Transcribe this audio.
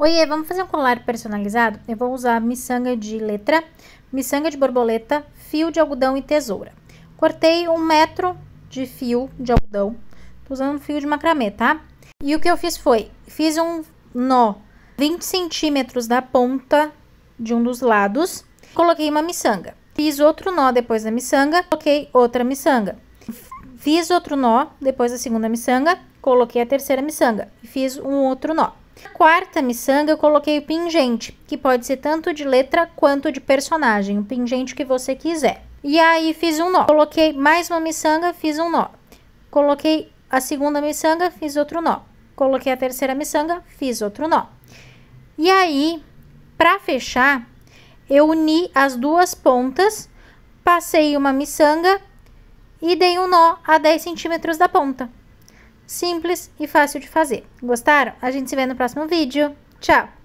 Oiê, vamos fazer um colar personalizado? Eu vou usar miçanga de letra, miçanga de borboleta, fio de algodão e tesoura. Cortei um metro de fio de algodão, tô usando fio de macramê, tá? E o que eu fiz foi, fiz um nó 20 centímetros da ponta de um dos lados, coloquei uma miçanga. Fiz outro nó depois da miçanga, coloquei outra miçanga. Fiz outro nó depois da segunda miçanga, coloquei a terceira miçanga. Fiz um outro nó. Na quarta miçanga, eu coloquei o pingente, que pode ser tanto de letra quanto de personagem, o pingente que você quiser. E aí fiz um nó, coloquei mais uma miçanga, fiz um nó. Coloquei a segunda miçanga, fiz outro nó. Coloquei a terceira miçanga, fiz outro nó. E aí, para fechar, eu uni as duas pontas, passei uma miçanga e dei um nó a 10 centímetros da ponta simples e fácil de fazer. Gostaram? A gente se vê no próximo vídeo. Tchau!